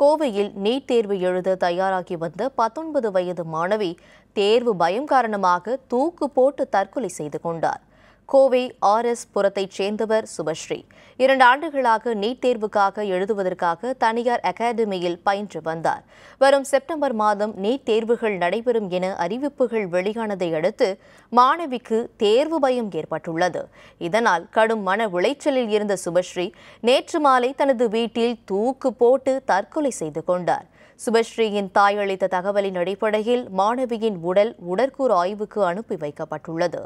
கோவையில் நீட் தேர்வு எழுத தயாராகி வந்த பத்தொன்பது வயது மாணவி தேர்வு பயம் காரணமாக தூக்கு போட்டு தற்கொலை செய்து கொண்டார் கோவை ஆர் எஸ் புறத்தைச் சேர்ந்தவர் சுபஸ்ரீ இரண்டு ஆண்டுகளாக நீட் தேர்வுக்காக எழுதுவதற்காக தனியார் அகாடமியில் பயின்று வந்தார் வரும் செப்டம்பர் மாதம் நீட் தேர்வுகள் நடைபெறும் என அறிவிப்புகள் வெளியானதை அடுத்து மாணவிக்கு தேர்வு பயம் ஏற்பட்டுள்ளது இதனால் கடும் மன உளைச்சலில் இருந்த சுபஸ்ரீ நேற்று மாலை தனது வீட்டில் தூக்கு போட்டு தற்கொலை செய்து கொண்டார் சுபஸ்ரீயின் தாய் அளித்த தகவலின் அடிப்படையில் மாணவியின் உடல் உடற்கூறு ஆய்வுக்கு அனுப்பி வைக்கப்பட்டுள்ளது